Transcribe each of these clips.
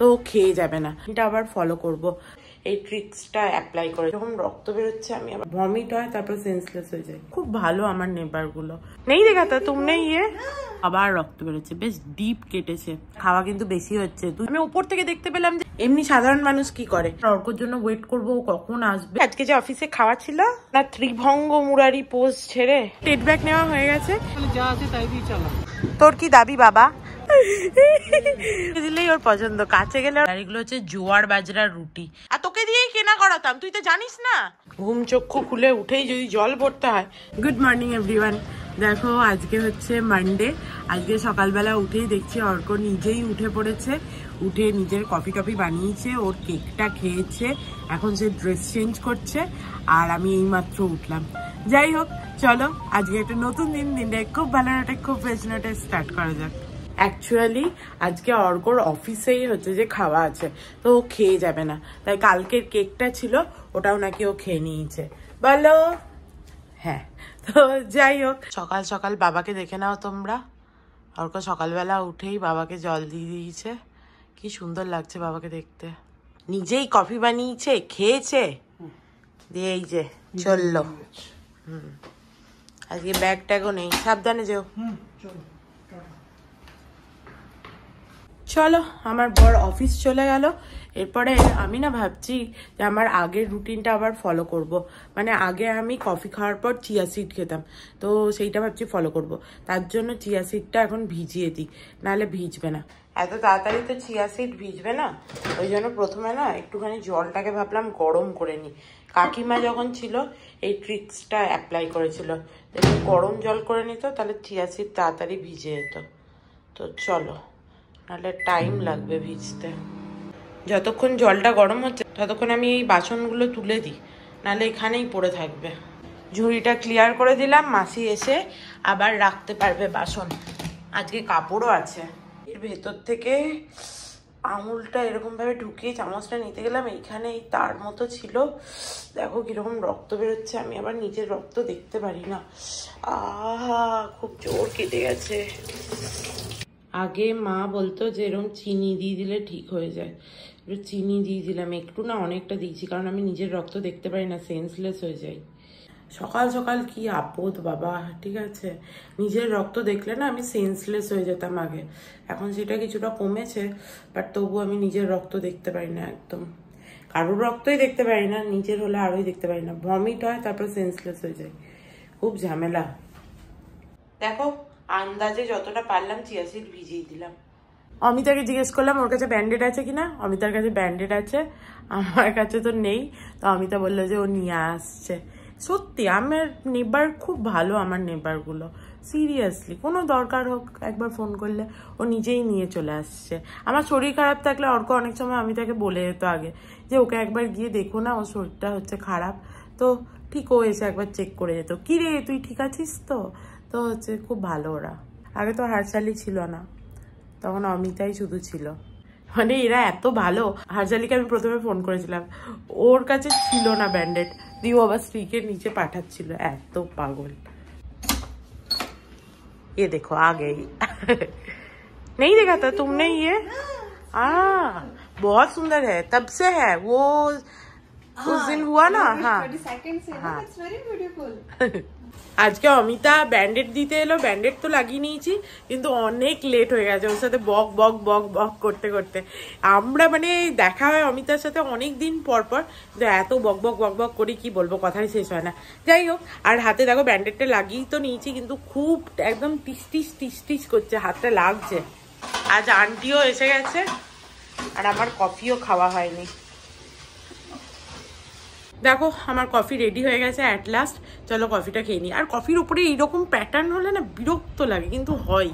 তো খেয়ে যাবে না এটা আবার ফলো করব। এই ট্রিক্সটা অ্যাপ্লাই করে যখন রক্ত বেরোচ্ছে আমি আবার ভমিট হয় তারপর সেন্সলেস হয়ে যায় খুব ভালো আমার গুলো নেই দেখা তো তুমি ইয়ে আবার রক্ত বেরোচ্ছে বেশ ডিপ কেটেছে খাওয়া কিন্তু বেশি হচ্ছে আমি উপর থেকে দেখতে পেলাম যে এমনি সাধারণ মানুষ কি করে অর্কর জন্য ওয়েট করব কখন আসবে আজকে যে অফিসে খাওয়া ছিল না ত্রিভঙ্গ মুরারি পোজ ছেড়ে টেট ব্যাগ নেওয়া হয়ে গেছে যা আছে তাই দিয়ে চলো তোর কি দাবি বাবা দিলেই ওর পছন্দ কাছে গেলে গাড়িগুলো হচ্ছে জোয়ার বাজরার রুটি আর তোকে দিয়েই কেনা করাতাম তুই তো জানিস না ঘুম চক্ষু খুলে উঠেই যদি জল পড়তে হয় গুড মর্নিং এভরিওয়ান দেখো আজকে হচ্ছে মানডে আজকে সকালবেলা উঠেই দেখছি অর্ক নিজেই উঠে পড়েছে উঠে নিজের কফি টফি বানিয়েছে ওর কেকটা খেয়েছে এখন সে ড্রেস চেঞ্জ করছে আর আমি এইমাত্র উঠলাম যাই হোক চলো আজকে একটা নতুন দিন দিনটা খুব ভালো একটা খুব ফ্রেশ স্টার্ট করা যাক অ্যাকচুয়ালি আজকে অর্কর অফিসেই হচ্ছে যে খাওয়া আছে তো ও খেয়ে যাবে না তাই কালকের কেকটা ছিল ওটাও নাকি ও খেয়ে নিয়েছে বলো হ্যাঁ তো যাই হোক সকাল সকাল বাবাকে দেখে নাও তোমরা অর্ক সকালবেলা উঠেই বাবাকে জল দিয়ে দিয়েছে কি সুন্দর লাগছে বাবাকে দেখতে নিজেই কফি বানিয়েছে খেয়েছে দিয়ে এই যে চললো হুম আজকে ব্যাগ ট্যাগও নেই সাবধানে যেও হুম চলো আমার বর অফিস চলে গেল এরপরে আমি না ভাবছি যে আমার আগের রুটিনটা আবার ফলো করব। মানে আগে আমি কফি খাওয়ার পর চিয়া সিড খেতাম তো সেইটা ভাবছি ফলো করব। তার জন্য চিয়া সিডটা এখন ভিজিয়ে দিই নাহলে ভিজবে না এত তাড়াতাড়ি তো চিয়া সিড ভিজবে না ওই জন্য প্রথমে না একটুখানি জলটাকে ভাবলাম গরম করে নিই কাকিমা যখন ছিল এই ট্রিক্সটা অ্যাপ্লাই করেছিল গরম জল করে নিত তাহলে চিয়া সিড তাড়াতাড়ি ভিজে যেত তো চলো নাহলে টাইম লাগবে ভিজতে যতক্ষণ জলটা গরম হচ্ছে ততক্ষণ আমি এই বাসনগুলো তুলে দিই নাহলে এখানেই পড়ে থাকবে ঝুড়িটা ক্লিয়ার করে দিলাম মাসি এসে আবার রাখতে পারবে বাসন আজকে কাপড়ও আছে এর ভেতর থেকে আঙুলটা এরকমভাবে ঢুকিয়ে চামচটা নিতে গেলাম এইখানে এই তার মতো ছিল দেখো কীরকম রক্ত বেরোচ্ছে আমি আবার নিজের রক্ত দেখতে পারি না আহা খুব জোর কেটে গেছে আগে মা বলতো যে এরকম চিনি দিয়ে দিলে ঠিক হয়ে যায় একটু চিনি দিয়ে দিলাম একটু না অনেকটা দিয়েছি কারণ আমি নিজের রক্ত দেখতে পারি না সেন্সলেস হয়ে যাই সকাল সকাল কি আপদ বাবা ঠিক আছে নিজের রক্ত দেখলে না আমি সেন্সলেস হয়ে যেতাম আগে এখন সেটা কিছুটা কমেছে বাট তবু আমি নিজের রক্ত দেখতে পারি না একদম কারোর রক্তই দেখতে পারি না নিজের হলে আরোই দেখতে পারি না ভমিট হয় তারপর সেন্সলেস হয়ে যায় খুব ঝামেলা দেখো আন্দাজে যতটা পারলাম চিয়া সিড ভিজিয়ে দিলাম অমিতাকে জিজ্ঞেস করলাম ওর কাছে ব্যান্ডেড আছে কিনা অমিতার কাছে ব্যান্ডেড আছে আমার কাছে তো নেই তো অমিতা বললো যে ও নিয়ে আসছে সত্যি আমার নেবার খুব ভালো আমার নেবারগুলো সিরিয়াসলি কোনো দরকার হোক একবার ফোন করলে ও নিজেই নিয়ে চলে আসছে আমার শরীর খারাপ থাকলে অর্ক অনেক সময় আমি তাকে বলে যেত আগে যে ওকে একবার গিয়ে দেখো না ওর শরীরটা হচ্ছে খারাপ তো ঠিক ও এসে একবার চেক করে যেত কিরে তুই ঠিক আছিস তো তো এত খুব ভালোড়া আগে তো হারশালী ছিল না তখন অমিতায় শুধু ছিল মানে ইরা এত ভালো হারশালীকে আমি প্রথমে ফোন করেছিলাম ওর কাছে ছিল না ব্যান্ডেড দিও আমার স্টিকার নিচে পাঠাচ্ছিলা এত পাগল ये देखो आ गई नहीं देखा था तुमने ये हां बहुत सुंदर है तब से है वो उस दिन हुआ ना हां 42nd से इट्स वेरी ब्यूटीफुल আজকে অমিতা ব্যান্ডেড দিতে এলো ব্যান্ডেড তো লাগিয়ে নিয়েছি কিন্তু অনেক লেট হয়ে গেছে ওর সাথে বক বক বক বক করতে করতে আমরা মানে দেখা হয় অমিতার সাথে অনেক দিন পর পর যে এত বক বক বক বক করি কি বলবো কথাই শেষ হয় না যাই হোক আর হাতে দেখো ব্যান্ডেডটা লাগিয়েই তো নিয়েছি কিন্তু খুব একদম টিসটিস টিস করছে হাতটা লাগছে আজ আন্টিও এসে গেছে আর আমার কফিও খাওয়া হয়নি দেখো আমার কফি রেডি হয়ে গেছে অ্যাট লাস্ট চলো কফিটা খেয়ে নিই আর কফির উপরে এইরকম প্যাটার্ন হলে না বিরক্ত লাগে কিন্তু হয়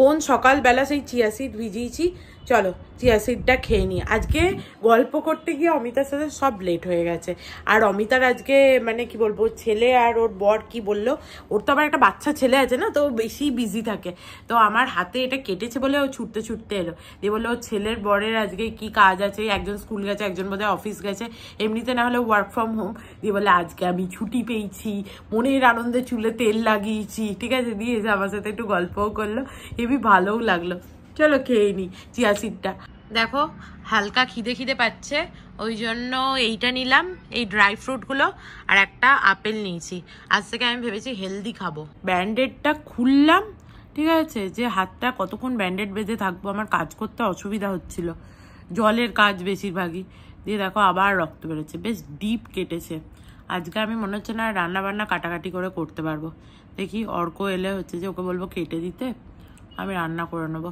কোন সকালবেলা সেই চিয়া ভিজিয়েছি চলো চিয়া সিডটা খেয়ে নিই আজকে গল্প করতে গিয়ে অমিতার সাথে সব লেট হয়ে গেছে আর অমিতার আজকে মানে কি বলবো ছেলে আর ওর বর কি বলল ওর তো আবার একটা বাচ্চা ছেলে আছে না তো বেশি বিজি থাকে তো আমার হাতে এটা কেটেছে বলে ও ছুটতে ছুটতে এলো দিয়ে বললো ওর ছেলের বরের আজকে কি কাজ আছে একজন স্কুল গেছে একজন বোধহয় অফিস গেছে এমনিতে না হলে ওয়ার্ক ফ্রম হোম দিয়ে বলে আজকে আমি ছুটি পেয়েছি মনের আনন্দে চুলে তেল লাগিয়েছি ঠিক আছে দিয়ে আমার সাথে একটু গল্পও করলো হেবি ভালোও লাগলো চলো খেয়ে নিই চিয়া সিডটা দেখো হালকা খিদে খিদে পাচ্ছে ওই জন্য এইটা নিলাম এই ড্রাই ফ্রুটগুলো আর একটা আপেল নিয়েছি আজ থেকে আমি ভেবেছি হেলদি খাবো ব্যান্ডেডটা খুললাম ঠিক আছে যে হাতটা কতক্ষণ ব্যান্ডেড বেঁধে থাকবো আমার কাজ করতে অসুবিধা হচ্ছিল জলের কাজ বেশিরভাগই দিয়ে দেখো আবার রক্ত বেরোচ্ছে বেশ ডিপ কেটেছে আজকে আমি মনে হচ্ছে না রান্নাবান্না কাটাকাটি করে করতে পারবো দেখি অর্ক এলে হচ্ছে যে ওকে বলবো কেটে দিতে আমি রান্না করে নেবো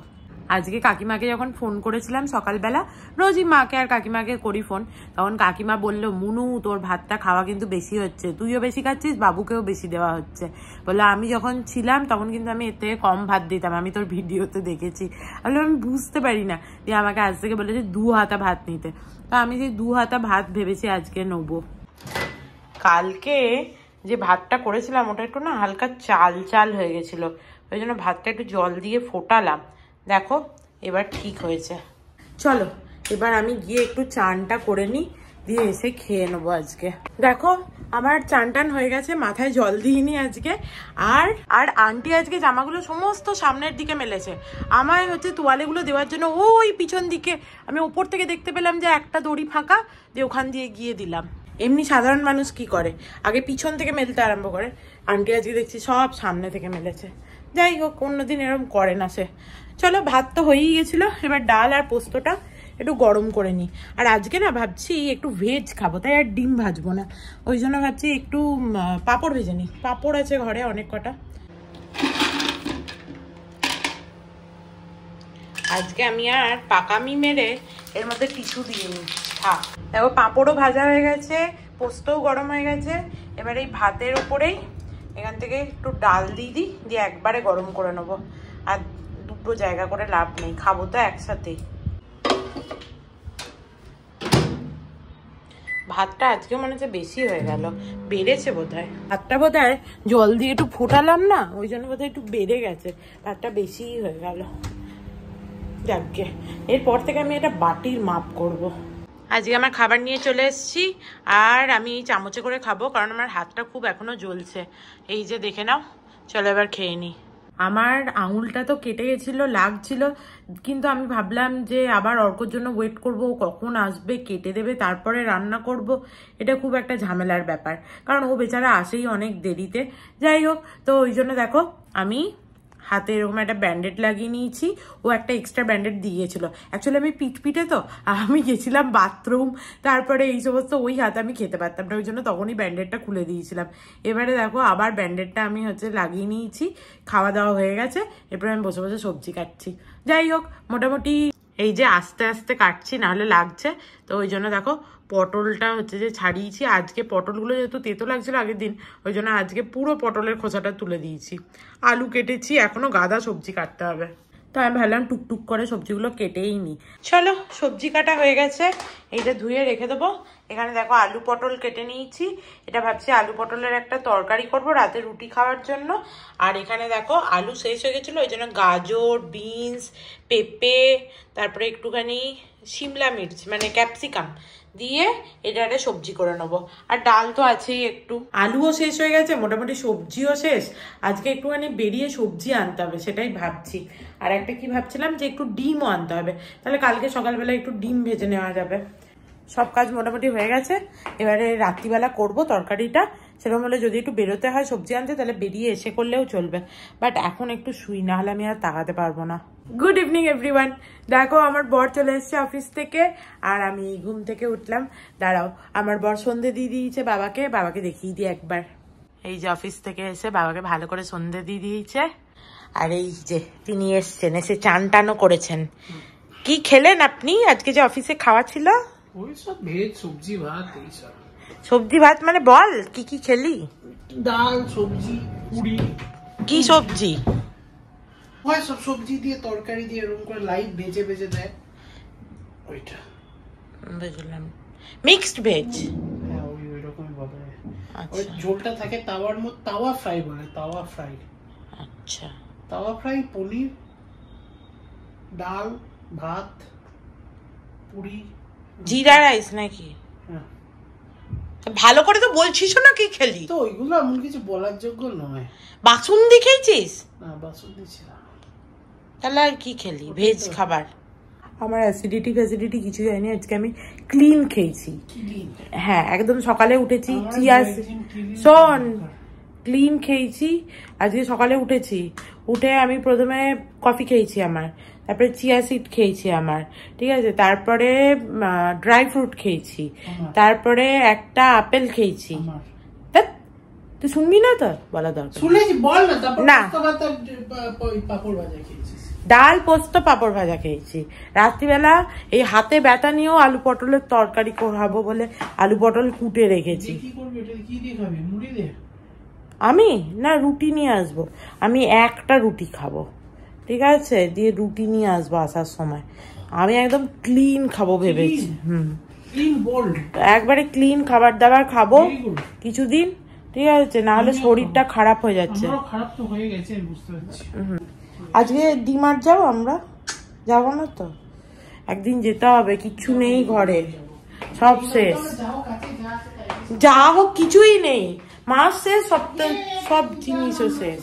আজকে কাকিমাকে যখন ফোন করেছিলাম সকালবেলা রোজই মাকে আর কাকিমাকে করি ফোন তখন কাকিমা বলল মুনু তোর ভাতটা খাওয়া কিন্তু বেশি হচ্ছে তুইও বেশি খাচ্ছিস বাবুকেও বেশি দেওয়া হচ্ছে বললো আমি যখন ছিলাম তখন কিন্তু আমি এর থেকে কম ভাত দিতাম আমি তোর ভিডিওতে দেখেছি আমি আমি বুঝতে পারি না যে আমাকে আজ থেকে বলেছে দু হাতা ভাত নিতে তো আমি যে দু হাতা ভাত ভেবেছি আজকে নেবো কালকে যে ভাতটা করেছিলাম ওটা একটু না হালকা চাল চাল হয়ে গেছিলো ওই জন্য ভাতটা একটু জল দিয়ে ফোটালাম দেখো এবার ঠিক হয়েছে চলো এবার আমি গিয়ে একটু চানটা করে নিই দিয়ে এসে খেয়ে নেবো আজকে দেখো আমার চান টান হয়ে গেছে মাথায় জল দিইনি আজকে আর আর আন্টি আজকে জামাগুলো সমস্ত সামনের দিকে মেলেছে আমায় হচ্ছে তোয়ালেগুলো দেওয়ার জন্য ওই পিছন দিকে আমি ওপর থেকে দেখতে পেলাম যে একটা দড়ি ফাঁকা দিয়ে ওখান দিয়ে গিয়ে দিলাম এমনি সাধারণ মানুষ কি করে আগে পিছন থেকে মেলতে আরম্ভ করে আন্টি আজকে দেখছি সব সামনে থেকে মেলেছে যাই হোক অন্যদিন এরম করে না সে চলো ভাত তো হয়েই গেছিলো এবার ডাল আর পোস্তটা একটু গরম করে নিই আর আজকে না ভাবছি একটু ভেজ খাবো তাই আর ডিম ভাজবো না ওই জন্য ভাবছি একটু পাঁপড় ভেজে নিই পাঁপড় আছে ঘরে অনেক কটা আজকে আমি আর পাকামি মেরে এর মধ্যে কিছু দিয়ে নিই দেখো পাঁপড়ও ভাজা হয়ে গেছে পোস্তও গরম হয়ে গেছে এবার এই ভাতের ওপরেই এখান থেকে একটু ডাল দিয়ে দিই দিয়ে একবারে গরম করে নেবো আর দুটো জায়গা করে লাভ নেই খাবো তো একসাথেই ভাতটা আজকে মনে হচ্ছে বেশি হয়ে গেল বেড়েছে বোধ হয় ভাতটা বোধ হয় জল দিয়ে একটু ফোটালাম না ওই জন্য বোধ একটু বেড়ে গেছে ভাতটা বেশিই হয়ে গেল যাকে এরপর থেকে আমি এটা বাটির মাপ করব। আজকে আমার খাবার নিয়ে চলে এসেছি আর আমি চামচে করে খাবো কারণ আমার হাতটা খুব এখনও জ্বলছে এই যে দেখে নাও চলো এবার খেয়ে নিই আমার আঙুলটা তো কেটে গেছিলো লাগছিল কিন্তু আমি ভাবলাম যে আবার অর্কর জন্য ওয়েট করব কখন আসবে কেটে দেবে তারপরে রান্না করব এটা খুব একটা ঝামেলার ব্যাপার কারণ ও বেচারা আসেই অনেক দেরিতে যাই হোক তো ওই জন্য দেখো আমি হাতে এরকম একটা ব্যান্ডেড লাগিয়ে নিয়েছি ও একটা এক্সট্রা ব্যান্ডেড দিয়েছিল অ্যাকচুয়ালি আমি পিটপিটে তো আমি গেছিলাম বাথরুম তারপরে এই সমস্ত ওই হাতে আমি খেতে পারতাম না ওই জন্য তখনই ব্যান্ডেডটা খুলে দিয়েছিলাম এবারে দেখো আবার ব্যান্ডেডটা আমি হচ্ছে লাগিয়ে নিয়েছি খাওয়া দাওয়া হয়ে গেছে এরপরে আমি বসে বসে সবজি কাটছি যাই হোক মোটামুটি এই যে আস্তে আস্তে কাটছি নাহলে লাগছে তো ওই জন্য দেখো পটলটা হচ্ছে যে ছাড়িয়েছি আজকে পটলগুলো যেহেতু তেতো লাগছিলো আগের দিন ওই জন্য আজকে পুরো পটলের খোসাটা তুলে দিয়েছি আলু কেটেছি এখনও গাদা সবজি কাটতে হবে তো আমি ভাবলাম টুকটুক করে সবজিগুলো কেটেই নিই চলো সবজি কাটা হয়ে গেছে এটা ধুয়ে রেখে দেবো এখানে দেখো আলু পটল কেটে নিয়েছি এটা ভাবছি আলু পটলের একটা তরকারি করব রাতে রুটি খাওয়ার জন্য আর এখানে দেখো আলু শেষ হয়ে গেছিলো ওই জন্য গাজর বিনস পেঁপে তারপরে একটুখানি শিমলা মির্চ মানে ক্যাপসিকাম দিয়ে এটা একটা সবজি করে নেবো আর ডাল তো আছেই একটু আলুও শেষ হয়ে গেছে মোটামুটি সবজিও শেষ আজকে একটুখানি বেরিয়ে সবজি আনতে হবে সেটাই ভাবছি আর একটা কি ভাবছিলাম যে একটু ডিমও আনতে হবে তাহলে কালকে সকালবেলা একটু ডিম ভেজে নেওয়া যাবে সব কাজ মোটামুটি হয়ে গেছে এবারে রাত্রিবেলা করব তরকারিটা সেরকম হলে যদি একটু বেরোতে হয় সবজি আনতে তাহলে বেরিয়ে এসে করলেও চলবে বাট এখন একটু শুই না হলে আমি আর তাকাতে পারবো না গুড ইভিনিং এভরিওয়ান দেখো আমার বর চলে এসছে অফিস থেকে আর আমি ঘুম থেকে উঠলাম দাঁড়াও আমার বর সন্ধে দিয়ে দিয়েছে বাবাকে বাবাকে দেখিয়ে দিই একবার এই যে অফিস থেকে এসে বাবাকে ভালো করে সন্ধে দিয়ে দিয়েছে আর এই যে তিনি এসছেন এসে চান টানও করেছেন কি খেলেন আপনি আজকে যে অফিসে খাওয়া ছিল ওই সব ভেজ সবজি ভাত এইসব সবজি ভাত মানে বল কি কি খেলি ডাল সবজি পুরি কি সবজি হয় সব সবজি দিয়ে তরকারি দিয়ে এরকম করে লাইট ভেজে ভেজে দেয় ওইটা বুঝলাম হ্যাঁ, মিক্সড আচ্ছা। ভেজ ঝোলটা থাকে তাওয়ার মধ্যে তাওয়া ফ্রাই বলে তাওয়া ফ্রাই আচ্ছা তাওয়া ফ্রাই পনির ডাল ভাত পুরি জিরা রাইস নাকি হ্যাঁ ভালো করে তো বলছিস না কি খেলি তো ওইগুলো এমন কিছু বলার যোগ্য নয় বাসুন্দি খেয়েছিস না বাসুন্দি ছিলাম তাহলে আর কি খেলি ভেজ খাবার আমার অ্যাসিডিটি ফ্যাসিডিটি কিছু যায়নি আজকে আমি ক্লিন খেয়েছি হ্যাঁ একদম সকালে উঠেছি চিয়া শোন ক্লিন খেয়েছি আজকে সকালে উঠেছি উঠে আমি প্রথমে কফি খেয়েছি আমার তারপরে চিয়া সিড খেয়েছি আমার ঠিক আছে তারপরে ড্রাই ফ্রুট খেয়েছি তারপরে একটা আপেল খেয়েছি তুই শুনবি না তো বলা দরকার না ডাল পোস্ত পাপড় ভাজা খেয়েছি রাত্রিবেলা এই হাতে ব্যথা নিয়েও আলু পটলের তরকারি করাবো বলে আলু পটল কুটে রেখেছি আমি না রুটি নিয়ে আসবো আমি একটা রুটি খাবো ঠিক আছে দিয়ে রুটি নিয়ে আসবো আসার সময় আমি একদম ক্লিন খাবো ভেবেছি হুম একবারে ক্লিন খাবার দাবার খাবো কিছুদিন ঠিক আছে না হলে শরীরটা খারাপ হয়ে যাচ্ছে আজকে ডিমার যাবো আমরা যাবো না তো একদিন যেতে হবে কিচ্ছু নেই ঘরে সব শেষ যা হোক কিছুই নেই মাস শেষ সপ্তাহ সব জিনিসও শেষ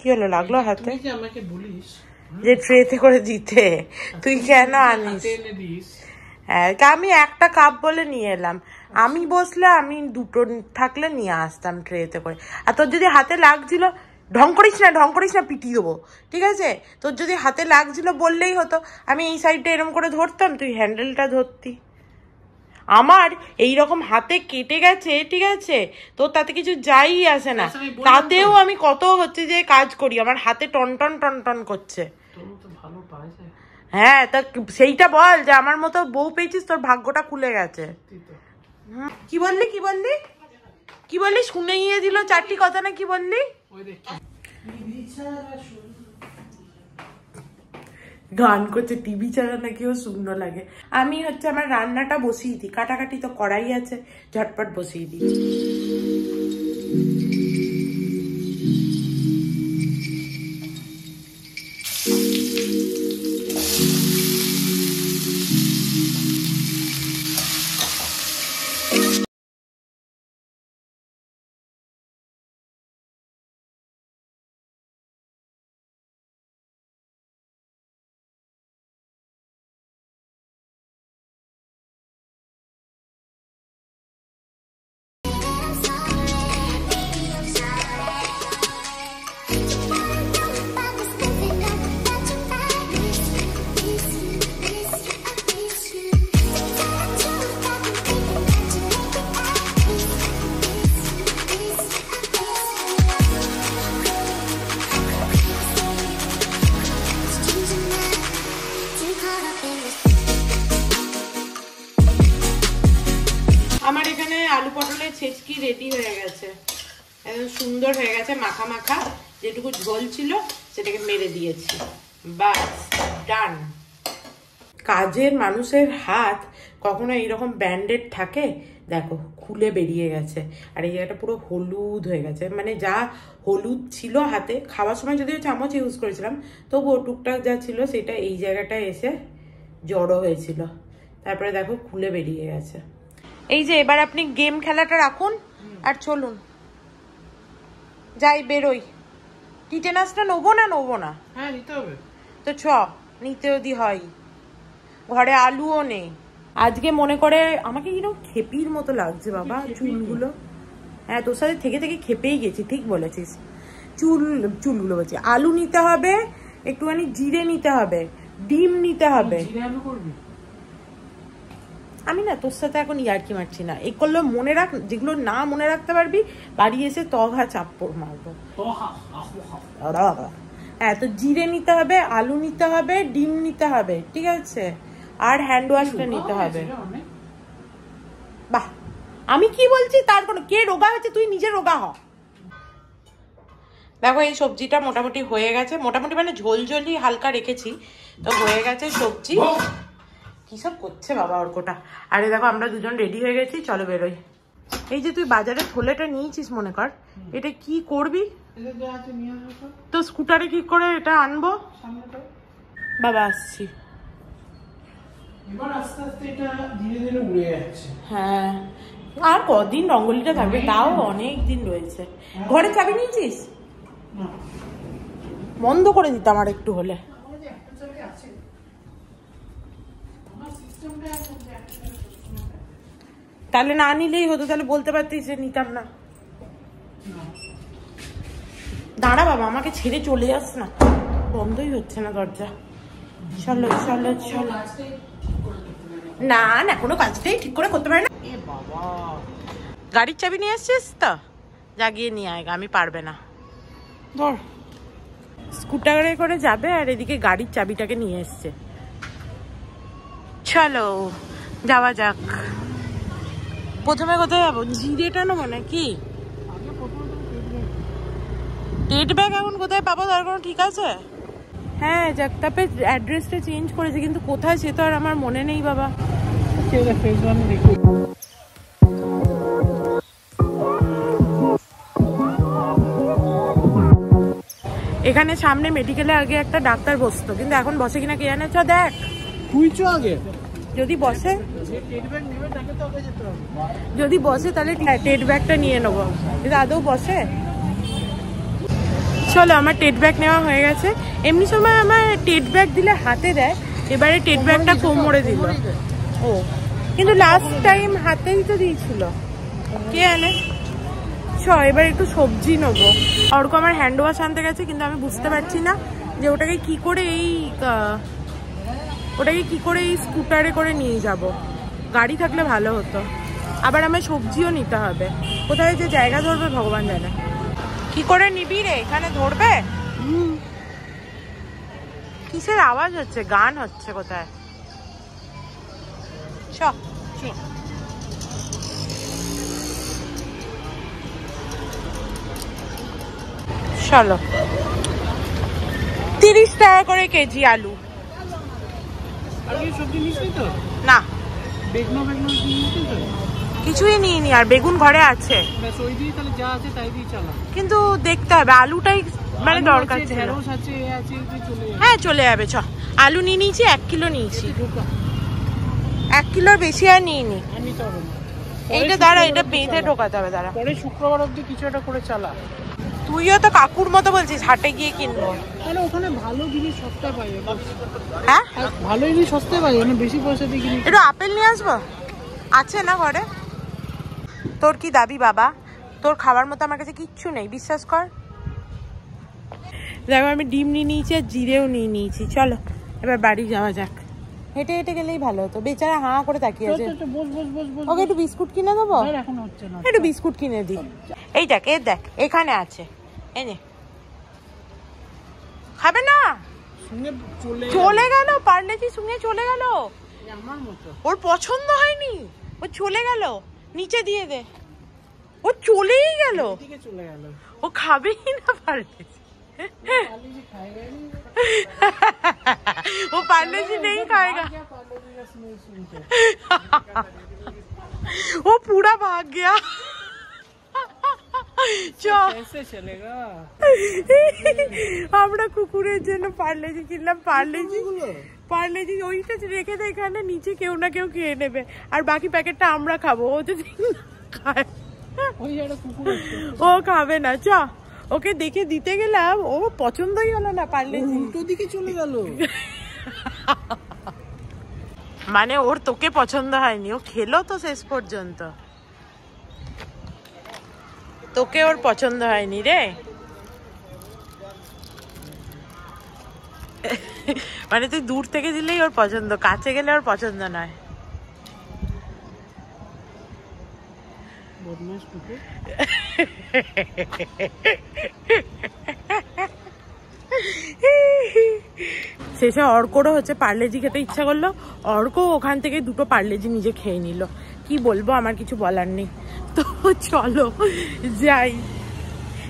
কি হলো লাগলো হাতে হ্যাঁ। যে ট্রেতে করে দিতে তুই কেন আনিস হ্যাঁ, আমি একটা কাপ বলে নিয়ে এলাম আমি বসলে আমি দুটো থাকলে নিয়ে আসতাম ট্রেতে করে আর তোর যদি হাতে লাগছিল ঢং করিস না ঢং করিস না পিটিয়ে দেবো ঠিক আছে তোর যদি হাতে লাগছিল বললেই হতো আমি এই সাইডটা এরম করে ধরতাম তুই হ্যান্ডেলটা ধরতি আমার এই রকম হাতে কেটে গেছে ঠিক আছে তো তাতে কিছু যাই আসে না তাতেও আমি কত হচ্ছে যে কাজ করি আমার হাতে টন টন টন টন করছে হ্যাঁ তা সেইটা বল যে আমার মতো বউ পেয়েছিস তোর ভাগ্যটা খুলে গেছে কি বললি কি বললি কি বললি শুনে গিয়ে দিল চারটি কথা না কি বললি গান করছে টিভি ছাড়া নাকিও শূন্য লাগে আমি হচ্ছে আমার রান্নাটা বসিয়ে দিই কাটাকাটি তো করাই আছে ঝটপট বসিয়ে দিই মাখা মাখা যেটুকু ঝোল ছিল সেটাকে মেরে দিয়েছি বাস ডান কাজের মানুষের হাত কখনো এইরকম ব্যান্ডেড থাকে দেখো খুলে বেরিয়ে গেছে আর এই জায়গাটা পুরো হলুদ হয়ে গেছে মানে যা হলুদ ছিল হাতে খাওয়ার সময় যদিও চামচ ইউজ করেছিলাম তবুও টুকটাক যা ছিল সেটা এই জায়গাটায় এসে জড়ো হয়েছিল তারপরে দেখো খুলে বেরিয়ে গেছে এই যে এবার আপনি গেম খেলাটা রাখুন আর চলুন যাই বেরোই টিটেনাসটা নেবো না নেবো না হ্যাঁ নিতে হবে তো ছ নিতে যদি হয় ঘরে আলুও নেই আজকে মনে করে আমাকে কিরকম খেপির মতো লাগছে বাবা চুলগুলো হ্যাঁ তোর সাথে থেকে থেকে খেপেই গেছি ঠিক বলেছিস চুল চুলগুলো বলছি আলু নিতে হবে একটুখানি জিরে নিতে হবে ডিম নিতে হবে আমি না তোর সাথে এখন ইয়ার্কি মারছি না এই করলে মনে রাখ যেগুলো না মনে রাখতে পারবি বাড়ি এসে তঘা চাপ্পড় মারবো হ্যাঁ তো জিরে নিতে হবে আলু নিতে হবে ডিম নিতে হবে ঠিক আছে আর হ্যান্ড ওয়াশটা নিতে হবে মানে? বাহ আমি কি বলছি তার কোনো কে রোগা হয়েছে তুই নিজে রোগা হ দেখো এই সবজিটা মোটামুটি হয়ে গেছে মোটামুটি মানে ঝোলঝোলই হালকা রেখেছি তো হয়ে গেছে সবজি কি সব করছে বাবা অর্কটা আরে দেখো আমরা দুজন রেডি হয়ে গেছি চলো বেরোই এই যে তুই বাজারে থলেটা নিয়েছিস মনে কর এটা কি করবি তো স্কুটারে কি করে এটা আনবো বাবা আসছি হ্যাঁ আর কদিন রঙ্গলিটা থাকবে তাও অনেক দিন রয়েছে হ্যাঁ। ঘরে চাবি নিয়েছিস বন্ধ করে দিতাম আর একটু হলে তাহলে না নিলেই হতো তাহলে বলতে পারতিস যে নিতাম না দাঁড়া বাবা আমাকে ছেড়ে চলে যাস না বন্ধই হচ্ছে না দরজা চলো চলো চলো না না কোনো কাজটাই ঠিক করে করতে পারে না গাড়ির চাবি নিয়ে এসছিস তো জাগিয়ে নিয়ে আয় আমি পারবে না ধর স্কুটারে করে যাবে আর এদিকে গাড়ির চাবিটাকে নিয়ে এসছে চলো যাওয়া যাক প্রথমে কোথায় যাবো জিরেটা নেবো নাকি ডেট ব্যাগ এখন কোথায় পাবো তার কোনো ঠিক আছে হ্যাঁ জাকতাপে অ্যাড্রেসটা চেঞ্জ করেছে কিন্তু কোথায় সে তো আর আমার মনে নেই বাবা এখানে সামনে মেডিকেলে আগে একটা ডাক্তার বসতো কিন্তু এখন বসে কিনা কে জানে চ দেখ তুই চ আগে যদি বসে যদি বসে তাহলে টেট ব্যাগটা নিয়ে নেবো যদি আদৌ বসে চলো আমার টেট ব্যাগ নেওয়া হয়ে গেছে এমনি সময় আমার টেট ব্যাগ দিলে হাতে দেয় এবারে টেট ব্যাগটা কোমরে দিল ও কিন্তু লাস্ট টাইম হাতেই তো দিয়েছিল কে আনে চ এবার একটু সবজি নেবো ওরকম আমার হ্যান্ড ওয়াশ আনতে গেছে কিন্তু আমি বুঝতে পারছি না যে ওটাকে কি করে এই ওটাকে কি করে এই স্কুটারে করে নিয়ে যাব। গাড়ি থাকলে ভালো হতো আবার আমার সবজিও নিতে হবে কোথায় যে জায়গা ধরবে ভগবান জানে কি করে নিবি রে এখানে ধরবে কিসের আওয়াজ হচ্ছে গান হচ্ছে কোথায় চ চলো তিরিশ টাকা করে কেজি আলু না কিছুই নিইনি আর বেগুন ঘরে আছে কিন্তু দেখতে হবে আলুটাই মানে দরকার ছিল হ্যাঁ চলে যাবে চ আলু নিয়ে নিয়েছি এক কিলো নিয়েছি এক কিলোর বেশি আর নিইনি এইটা দাঁড়া এটা পেঁতে ঢোকাতে হবে দাঁড়া পরে শুক্রবার অব্দি কিছু একটা করে চালা তুইও তো কাকুর মতো বলছিস হাটে গিয়ে কিনবো তাহলে ওখানে ভালো জিনিস সস্তায় পাই হ্যাঁ ভালো জিনিস সস্তায় পাই মানে বেশি একটু আপেল নিয়ে আসবো আছে না ঘরে তোর কি দাবি বাবা তোর খাবার মতো আমার কাছে কিচ্ছু নেই বিশ্বাস কর দেখো আমি ডিম নিয়ে নিয়েছি আর জিরেও নিয়ে নিয়েছি চলো এবার বাড়ি যাওয়া যাক হেঁটে হেঁটে গেলেই ভালো হতো বেচারা হা করে তাকিয়ে আছে ওকে একটু বিস্কুট কিনে দেবো একটু বিস্কুট কিনে দি এই দেখ এ দেখ এখানে আছে এই নে খাবে না চলে গেল পার্লেজি শুনে চলে গেল ওর পছন্দ হয়নি ও চলে গেল নিচে দিয়ে দে ও চলেই গেল ও খাবেই না পার্লেজি পাললেজি খায়বে না ও পাললেজি দেই খায়েগা ও পুরা ভাগ গয়া চ এসে চলেগা আমড়া কুকুরের জন্য পাললেজি কিনা পাললেজি পাললেজি ওই তে রেখে দেখানে নিচে কেউ না কেউ খেয়ে নেবে আর বাকি প্যাকেটটা আমরা খাবো ও যদি খায় ওই এড়া কুকুর ও খাবে না চ ওকে দেখে দিতে গেলাম ও পছন্দই হলো না পারলে উল্টো দিকে চলে গেল মানে ওর তোকে পছন্দ হয়নি ও খেলো তো শেষ পর্যন্ত তোকে ওর পছন্দ হয়নি রে মানে তুই দূর থেকে দিলেই ওর পছন্দ কাছে গেলে ওর পছন্দ নয় বদমাস টুকু শেষে অর্করও হচ্ছে পার্লেজি খেতে ইচ্ছা করলো অর্ক ওখান থেকে দুটো পার্লেজি নিজে খেয়ে নিল কি বলবো আমার কিছু বলার নেই তো চলো যাই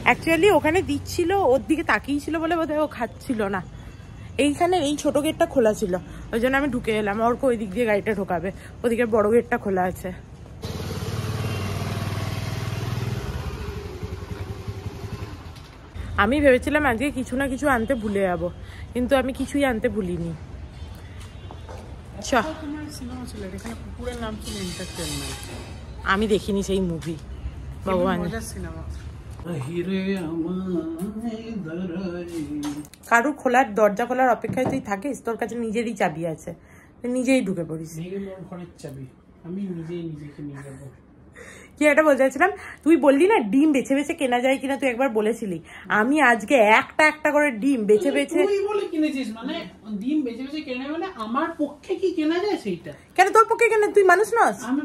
অ্যাকচুয়ালি ওখানে দিচ্ছিল ওর দিকে তাকিয়ে ছিল বলে বোধহয় ও খাচ্ছিল না এইখানে এই ছোট গেটটা খোলা ছিল ওই জন্য আমি ঢুকে এলাম অর্ক ওই দিক দিয়ে গাড়িটা ঢোকাবে ওদিকে বড় গেটটা খোলা আছে আমি ভেবেছিলাম আজকে কিছু না কিছু আনতে ভুলে যাব কিন্তু আমি কিছুই আনতে ভুলিনি আমি দেখিনি সেই মুভি ভগবান কারু খোলার দরজা খোলার অপেক্ষায় তুই থাকিস তোর কাছে নিজেরই চাবি আছে নিজেই ঢুকে পড়িস কি একটা বলতে চাইছিলাম তুই বললি না ডিম বেছে বেছে কেনা যায় কিনা তুই একবার বলেছিলি আমি আজকে একটা একটা করে ডিম বেছে বেছে তুই বলে কিনেছিস মানে ডিম বেছে বেছে কেনা মানে আমার পক্ষে কি কেনা যায় কেন তোর পক্ষে কেন তুই মানুষ নস আমি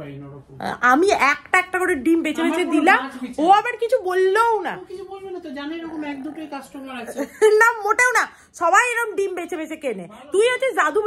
পারি না ওরকম আমি একটা একটা করে ডিম বেছে বেছে দিলাম ও আবার কিছু বললো না কিছু বলবে না তো এরকম এক কাস্টমার আছে না মোটেও না সবাই এরকম ডিম বেছে বেছে কেনে তুই হচ্ছে দাদু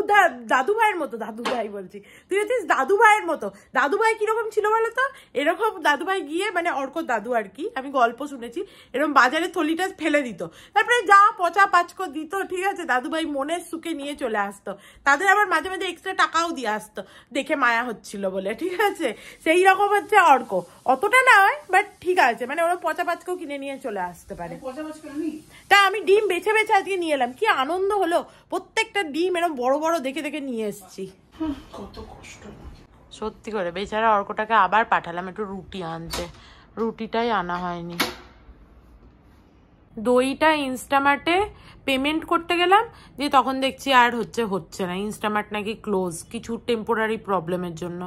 দাদু ভাইয়ের মতো দাদু ভাই বলছি তুই হচ্ছিস দাদু ভাইয়ের মতো দাদু ভাই কিরকম ছিল বলতো এরকম দাদুভাই গিয়ে মানে অর্ক দাদু আর কি আমি গল্প শুনেছি এরকম বাজারে থলিটা ফেলে দিত তারপরে যা পচা পাচকো দিত ঠিক আছে দাদুভাই মনের সুখে নিয়ে চলে আসতো তাদের আবার মাঝে মাঝে এক্সট্রা টাকাও দিয়ে আসতো দেখে মায়া হচ্ছিল বলে ঠিক আছে সেই রকম হচ্ছে অর্ক অতটা না হয় বাট ঠিক আছে মানে ওরা পচা পাচকো কিনে নিয়ে চলে আসতে পারে তা আমি ডিম বেছে বেছে আজকে নিয়ে এলাম কি আনন্দ হলো প্রত্যেকটা ডিম এরকম বড় বড় দেখে দেখে নিয়ে এসছি কত কষ্ট সত্যি করে বেচারা অর্কটাকে আবার পাঠালাম একটু রুটি আনতে রুটিটাই আনা হয়নি দইটা ইনস্টামার্টে পেমেন্ট করতে গেলাম যে তখন দেখছি আর হচ্ছে হচ্ছে না ইনস্টামার্ট নাকি ক্লোজ কিছু টেম্পোরারি প্রবলেমের জন্য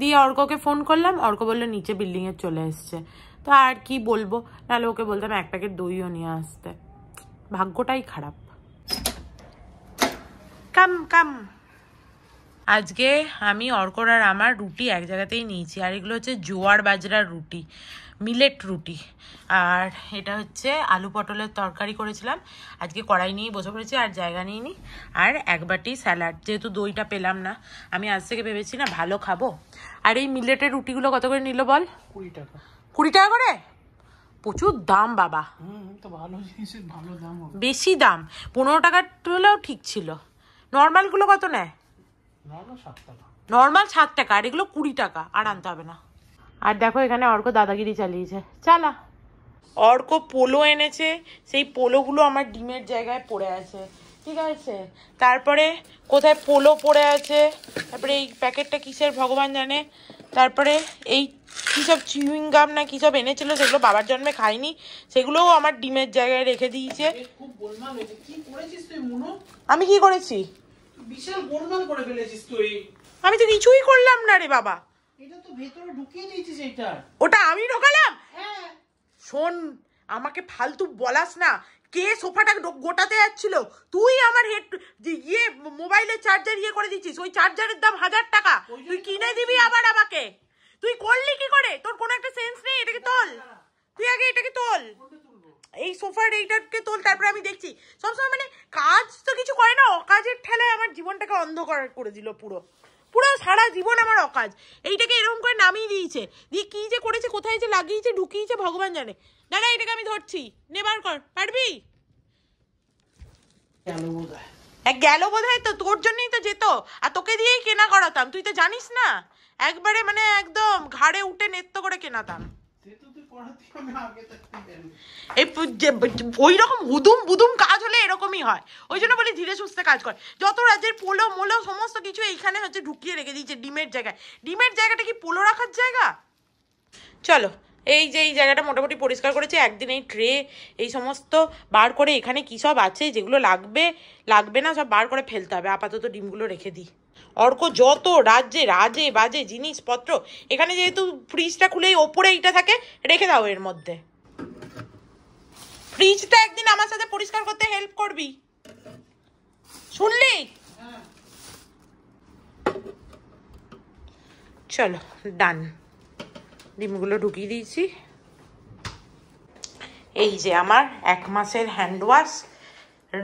দিয়ে অর্ককে ফোন করলাম অর্ক বললো নিচে বিল্ডিংয়ে চলে এসছে তো আর কি বলবো নাহলে ওকে বলতাম এক প্যাকেট দইও নিয়ে আসতে ভাগ্যটাই খারাপ কাম কাম আজকে আমি অর্কর আর আমার রুটি এক জায়গাতেই নিয়েছি আর এগুলো হচ্ছে জোয়ার বাজরার রুটি মিলেট রুটি আর এটা হচ্ছে আলু পটলের তরকারি করেছিলাম আজকে কড়াই নিয়েই বসে পড়েছি আর জায়গা নিয়ে নি আর এক বাটি স্যালাড যেহেতু দইটা পেলাম না আমি আজ থেকে ভেবেছি না ভালো খাবো আর এই মিলেটের রুটিগুলো কত করে নিল বল কুড়ি টাকা কুড়ি টাকা করে প্রচুর দাম বাবা বেশি দাম পনেরো টাকা হলেও ঠিক ছিল নর্মালগুলো কত নেয় নর্মাল সাত টাকা আর এগুলো কুড়ি টাকা আর আনতে হবে না আর দেখো এখানে অর্ক দাদাগিরি চালিয়েছে চালা অর্ক পোলো এনেছে সেই পোলোগুলো আমার ডিমের জায়গায় পড়ে আছে ঠিক আছে তারপরে কোথায় পোলো পড়ে আছে তারপরে এই প্যাকেটটা কিসের ভগবান জানে তারপরে এই কী সব চিউইং গাম না কী সব এনেছিল সেগুলো বাবার জন্মে খাইনি সেগুলোও আমার ডিমের জায়গায় রেখে দিয়েছে আমি কি করেছি বিশাল গোলমাল করে ফেলেছিস তুই আমি তো কিছুই করলাম না রে বাবা এটা তো ভেতরে ঢুকিয়ে দিয়েছিস এটা ওটা আমি ঢোকালাম হ্যাঁ। শোন আমাকে ফালতু বলাস না কে সোফাটা গোটাতে যাচ্ছিল তুই আমার হেড ইয়ে মোবাইলের চার্জার ইয়ে করে দিচ্ছিস ওই চার্জারের দাম হাজার টাকা তুই কিনে দিবি আবার আমাকে তুই করলি কি করে তোর কোনো একটা সেন্স নেই এটাকে তোল তুই আগে এটাকে তোল এই সোফার এইটাকে তোল তারপরে আমি দেখছি সবসময় মানে কাজ তো কিছু করে না অকাজের ঠেলায় আমার জীবনটাকে অন্ধকার করে দিল পুরো পুরো সারা জীবন আমার অকাজ এইটাকে এরকম করে নামিয়ে দিয়েছে দিয়ে কী যে করেছে কোথায় যে লাগিয়েছে ঢুকিয়েছে ভগবান জানে দাদা এটাকে আমি ধরছি নেবার কর পারবি গেল বোধ হয় তো তোর জন্যই তো যেত আর তোকে দিয়েই কেনা করাতাম তুই তো জানিস না একবারে মানে একদম ঘাড়ে উঠে নেত্য করে কেনাতাম এই ওই রকম হুদুম বুদুম কাজ হলে এরকমই হয় ওই জন্য বলি ধীরে সুস্থে কাজ করে যত রাজ্যের পোলো মোলো সমস্ত কিছু এইখানে হচ্ছে ঢুকিয়ে রেখে দিয়েছে ডিমের জায়গায় ডিমের জায়গাটা কি পোলো রাখার জায়গা চলো এই যে এই জায়গাটা মোটামুটি পরিষ্কার করেছে একদিন এই ট্রে এই সমস্ত বার করে এখানে কী সব আছে যেগুলো লাগবে লাগবে না সব বার করে ফেলতে হবে আপাতত ডিমগুলো রেখে দিই অর্ক যত রাজ্যে রাজে বাজে জিনিসপত্র এখানে যেহেতু ফ্রিজটা খুলে ওপরে এইটা থাকে রেখে দাও এর মধ্যে ফ্রিজটা একদিন আমার সাথে পরিষ্কার করতে হেল্প করবি শুনলি চলো ডান ডিমগুলো ঢুকিয়ে দিয়েছি এই যে আমার এক মাসের হ্যান্ড ওয়াশ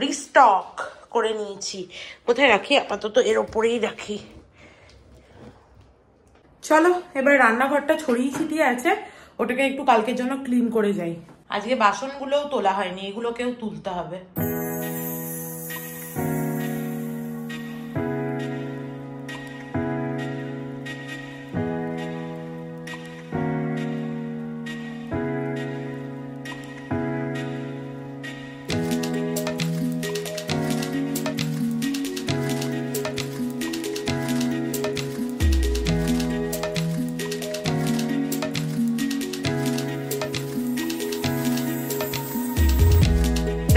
রিস্টক করে নিয়েছি কোথায় রাখি আপাতত এর ওপরেই রাখি চলো এবার রান্নাঘরটা ছড়িয়ে ছিটিয়ে আছে ওটাকে একটু কালকের জন্য ক্লিন করে যাই আজকে বাসনগুলোও তোলা হয়নি এগুলোকেও তুলতে হবে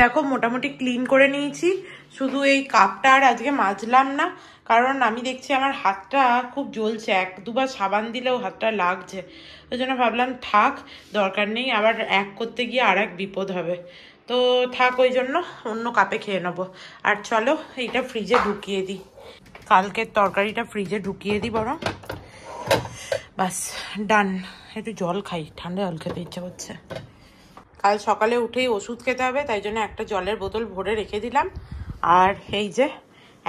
দেখো মোটামুটি ক্লিন করে নিয়েছি শুধু এই কাপটা আর আজকে মাজলাম না কারণ আমি দেখছি আমার হাতটা খুব জ্বলছে এক দুবার সাবান দিলেও হাতটা লাগছে ওই জন্য ভাবলাম থাক দরকার নেই আবার এক করতে গিয়ে আর এক বিপদ হবে তো থাক ওই জন্য অন্য কাপে খেয়ে নেবো আর চলো এইটা ফ্রিজে ঢুকিয়ে দিই কালকের তরকারিটা ফ্রিজে ঢুকিয়ে দিই বরং বাস ডান একটু জল খাই ঠান্ডা জল খেতে ইচ্ছে করছে কাল সকালে উঠেই ওষুধ খেতে হবে তাই জন্য একটা জলের বোতল ভরে রেখে দিলাম আর এই যে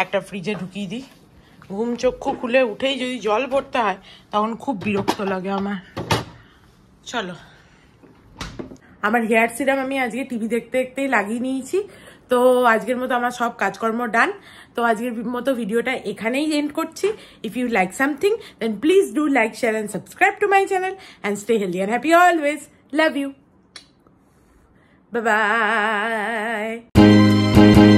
একটা ফ্রিজে ঢুকিয়ে দিই ঘুম চক্ষু খুলে উঠেই যদি জল ভরতে হয় তখন খুব বিরক্ত লাগে আমার চলো আমার হেয়ার সিরাম আমি আজকে টিভি দেখতে দেখতেই লাগিয়ে নিয়েছি তো আজকের মতো আমার সব কাজকর্ম ডান তো আজকের মতো ভিডিওটা এখানেই এন্ড করছি if you like something then please do like share and subscribe to my channel and stay healthy and happy always love you Bye bye.